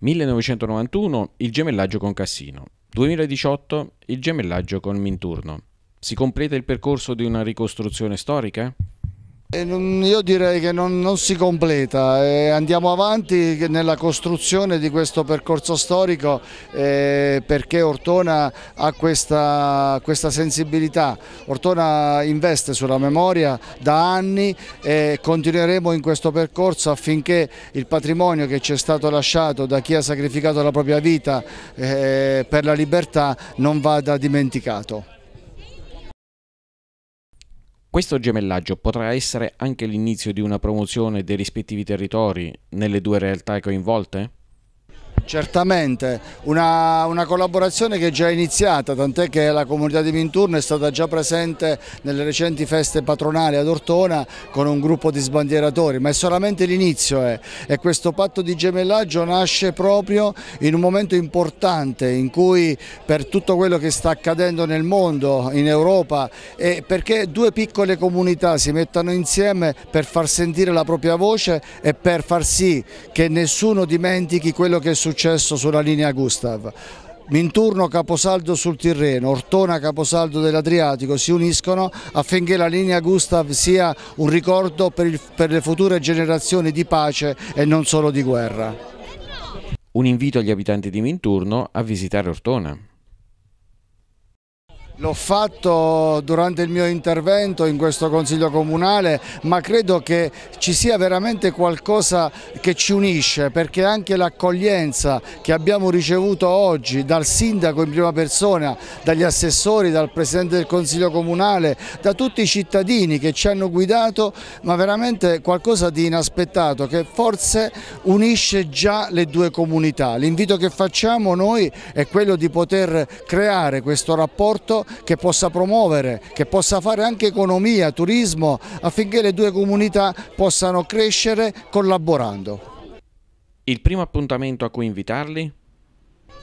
1991 il gemellaggio con Cassino, 2018 il gemellaggio con Minturno. Si completa il percorso di una ricostruzione storica? Io direi che non, non si completa, eh, andiamo avanti nella costruzione di questo percorso storico eh, perché Ortona ha questa, questa, sensibilità, Ortona investe sulla memoria da anni e continueremo in questo percorso affinché il patrimonio che ci è stato lasciato da chi ha sacrificato la propria vita eh, per la libertà non vada dimenticato. Questo gemellaggio potrà essere anche l'inizio di una promozione dei rispettivi territori nelle due realtà coinvolte? Certamente, una, una, collaborazione che è già iniziata, tant'è che la comunità di Vinturno è stata già presente nelle recenti feste patronali ad Ortona con un gruppo di sbandieratori, ma è solamente l'inizio eh. e questo patto di gemellaggio nasce proprio in un momento importante in cui per tutto quello che sta accadendo nel mondo, in Europa e perché due piccole comunità si mettano insieme per far sentire la propria voce e per far sì che nessuno dimentichi quello che è successo successo sulla linea Gustav. Minturno Caposaldo sul Tirreno, Ortona Caposaldo dell'Adriatico si uniscono affinché la linea Gustav sia un ricordo per, il, per le future generazioni di pace e non solo di guerra. Un invito agli abitanti di Minturno a visitare Ortona. L'ho fatto durante il mio intervento in questo Consiglio Comunale, ma credo che ci sia veramente qualcosa che ci unisce, perché anche l'accoglienza che abbiamo ricevuto oggi dal Sindaco in prima persona, dagli assessori, dal Presidente del Consiglio Comunale, da tutti i cittadini che ci hanno guidato, ma veramente qualcosa di inaspettato che forse unisce già le due comunità. L'invito che facciamo noi è quello di poter creare questo rapporto che possa promuovere, che possa fare anche economia, turismo, affinché le due comunità possano crescere collaborando. Il primo appuntamento a cui invitarli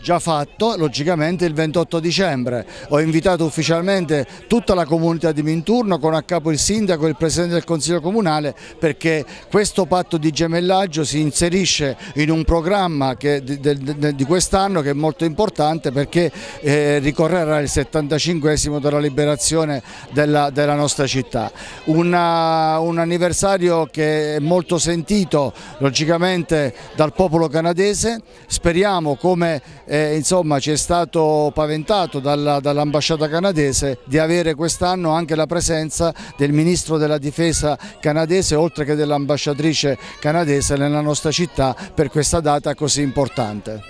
già fatto logicamente il 28 dicembre. Ho invitato ufficialmente tutta la comunità di Minturno con a capo il sindaco e il presidente del consiglio comunale perché questo patto di gemellaggio si inserisce in un programma che, di, di, di quest'anno che è molto importante perché eh, ricorrerà il 75esimo della liberazione della, della nostra città. Una, un anniversario che è molto sentito logicamente dal popolo canadese, speriamo come eh, insomma ci è stato paventato dall'ambasciata canadese di avere quest'anno anche la presenza del ministro della difesa canadese oltre che dell'ambasciatrice canadese nella nostra città per questa data così importante.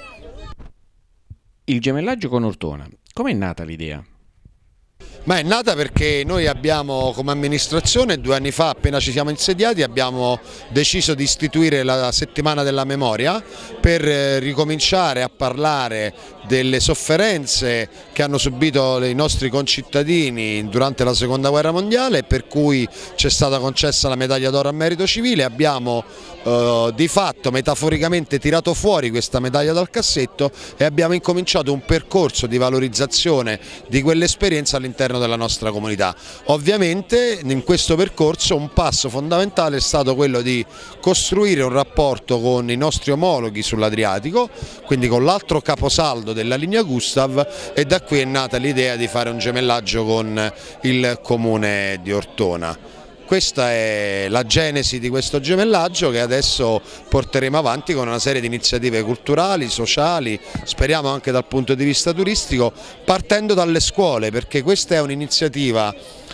Il gemellaggio con Ortona, com'è nata l'idea? Ma è nata perché noi abbiamo come amministrazione due anni fa appena ci siamo insediati abbiamo deciso di istituire la settimana della memoria per eh, ricominciare a parlare delle sofferenze che hanno subito i nostri concittadini durante la seconda guerra mondiale per cui c'è stata concessa la medaglia d'oro a merito civile, abbiamo eh, di fatto metaforicamente tirato fuori questa medaglia dal cassetto e abbiamo incominciato un percorso di valorizzazione di quell'esperienza all'interno della nostra comunità. Ovviamente in questo percorso un passo fondamentale è stato quello di costruire un rapporto con i nostri omologhi sull'Adriatico, quindi con l'altro caposaldo della linea Gustav e da qui è nata l'idea di fare un gemellaggio con il comune di Ortona. Questa è la genesi di questo gemellaggio che adesso porteremo avanti con una serie di iniziative culturali, sociali, speriamo anche dal punto di vista turistico, partendo dalle scuole perché questa è un'iniziativa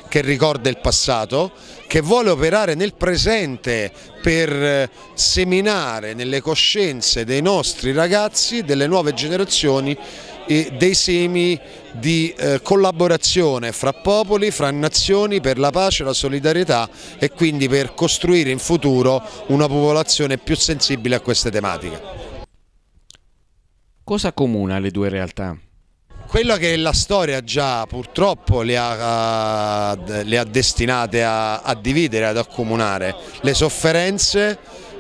che ricorda il passato, che vuole operare nel presente per eh, seminare nelle coscienze dei nostri ragazzi, delle nuove generazioni, dei semi di eh, collaborazione fra popoli, fra nazioni per la pace, la solidarietà e quindi per costruire in futuro una popolazione più sensibile a queste tematiche. Cosa comuna le due realtà? Quella che la storia già purtroppo le ha, le ha destinate a, a dividere, ad accomunare, le sofferenze,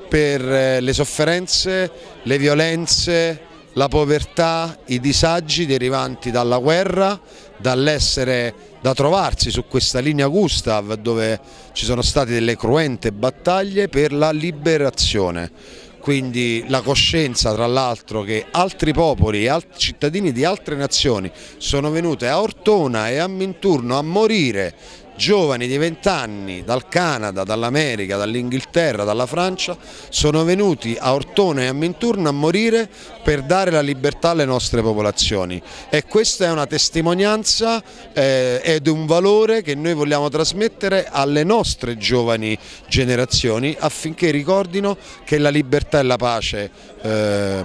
per eh, le sofferenze, le violenze, la povertà, i disagi derivanti dalla guerra, dall'essere, da trovarsi su questa linea Gustav dove ci sono state delle cruente battaglie per la liberazione. Quindi la coscienza tra l'altro che altri popoli e cittadini di altre nazioni sono venute a Ortona e a Minturno a morire giovani di 20 anni dal Canada, dall'America, dall'Inghilterra, dalla Francia sono venuti a Ortona e a Minturno a morire per dare la libertà alle nostre popolazioni e questa è una testimonianza eh, ed un valore che noi vogliamo trasmettere alle nostre giovani generazioni affinché ricordino che la libertà e la pace eh,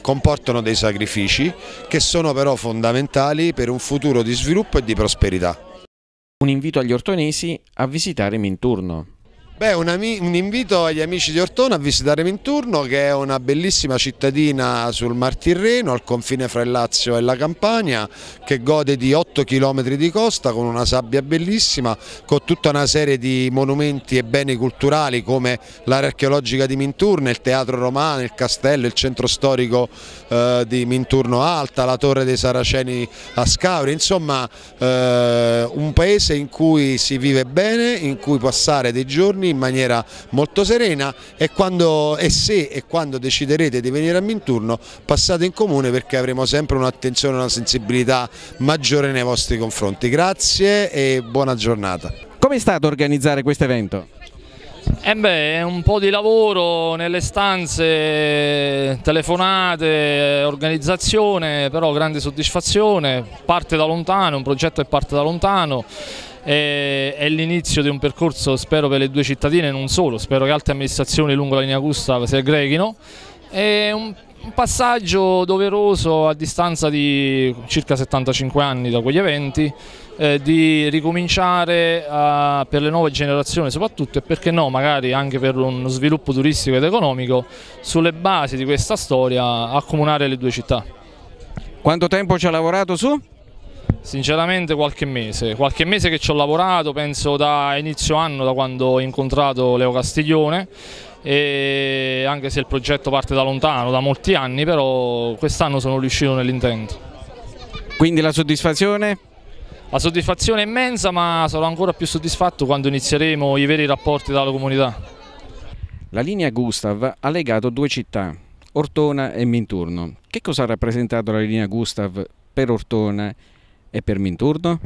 comportano dei sacrifici che sono però fondamentali per un futuro di sviluppo e di prosperità un invito agli ortonesi a visitare Minturno. Beh, un, un, invito agli amici di Ortona a visitare Minturno che è una bellissima cittadina sul Mar Tirreno al confine fra il Lazio e la Campania che gode di 8 km di costa con una sabbia bellissima con tutta una serie di monumenti e beni culturali come l'area archeologica di Minturno, il teatro romano, il castello, il centro storico eh, di Minturno Alta, la torre dei Saraceni a Scauri, insomma eh, un paese in cui si vive bene, in cui passare dei giorni in maniera molto serena e, quando, e se e quando deciderete di venire a Minturno passate in comune perché avremo sempre un'attenzione e una sensibilità maggiore nei vostri confronti. Grazie e buona giornata. Come è stato organizzare questo evento? Eh beh, è un po' di lavoro nelle stanze, telefonate, organizzazione, però grande soddisfazione, parte da lontano, un progetto che parte da lontano, è l'inizio di un percorso, spero, per le due cittadine e non solo, spero che altre amministrazioni lungo la linea Gustav si aggreghino. È un, un passaggio doveroso a distanza di circa 75 anni da quegli eventi, eh, di ricominciare a, per le nuove generazioni soprattutto e perché no magari anche per uno sviluppo turistico ed economico sulle basi di questa storia accomunare le due città. Quanto tempo ci ha lavorato su? Sinceramente qualche mese, qualche mese che ci ho lavorato, penso da inizio anno, da quando ho incontrato Leo Castiglione, e anche se il progetto parte da lontano, da molti anni, però quest'anno sono riuscito nell'intento. Quindi la soddisfazione? La soddisfazione è immensa, ma sarò ancora più soddisfatto quando inizieremo i veri rapporti dalla comunità. La linea Gustav ha legato due città, Ortona e Minturno. Che cosa ha rappresentato la linea Gustav per Ortona e per Minturno?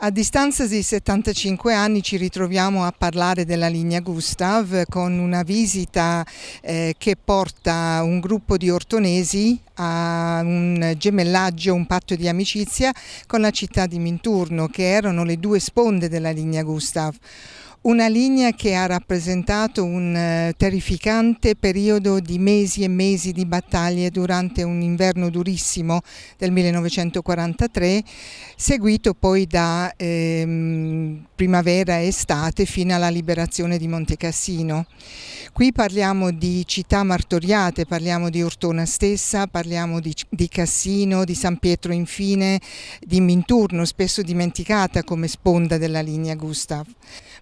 A distanza di 75 anni ci ritroviamo a parlare della linea Gustav con una visita eh, che porta un gruppo di ortonesi a un gemellaggio, un patto di amicizia con la città di Minturno che erano le due sponde della linea Gustav una linea che ha rappresentato un eh, terrificante periodo di mesi e mesi di battaglie durante un inverno durissimo del 1943, seguito poi da ehm, primavera e estate fino alla liberazione di Monte Cassino. Qui parliamo di città martoriate, parliamo di Ortona stessa, parliamo di, di Cassino, di San Pietro infine, di Minturno, spesso dimenticata come sponda della linea Gustav.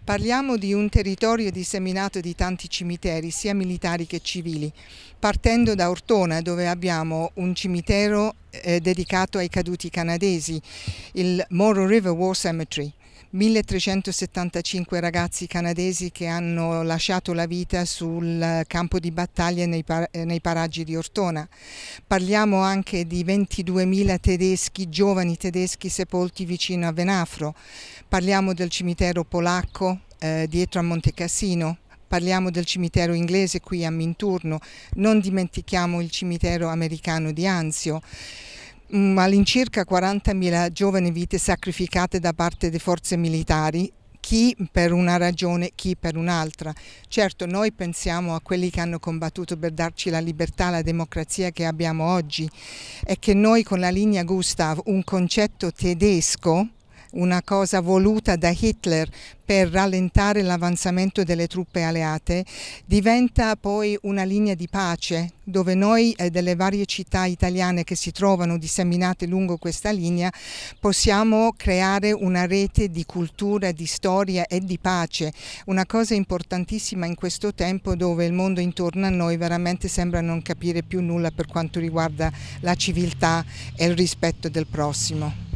Parliamo di un territorio disseminato di tanti cimiteri, sia militari che civili, partendo da Ortona dove abbiamo un cimitero eh, dedicato ai caduti canadesi, il Morro River War Cemetery. 1375 ragazzi canadesi che hanno lasciato la vita sul campo di battaglia nei, par nei paraggi di Ortona. Parliamo anche di 22.000 tedeschi, giovani tedeschi sepolti vicino a Venafro. Parliamo del cimitero polacco eh, dietro a Monte Cassino. parliamo del cimitero inglese qui a Minturno, non dimentichiamo il cimitero americano di Anzio. Mm, all'incirca 40.000 giovani vite sacrificate da parte delle forze militari chi per una ragione, chi per un'altra. Certo, noi pensiamo a quelli che hanno combattuto per darci la libertà, la democrazia che abbiamo oggi e che noi con la linea Gustav, un concetto tedesco, una cosa voluta da Hitler per rallentare l'avanzamento delle truppe alleate, diventa poi una linea di pace dove noi eh, delle varie città italiane che si trovano disseminate lungo questa linea possiamo creare una rete di cultura, di storia e di pace, una cosa importantissima in questo tempo dove il mondo intorno a noi veramente sembra non capire più nulla per quanto riguarda la civiltà e il rispetto del prossimo.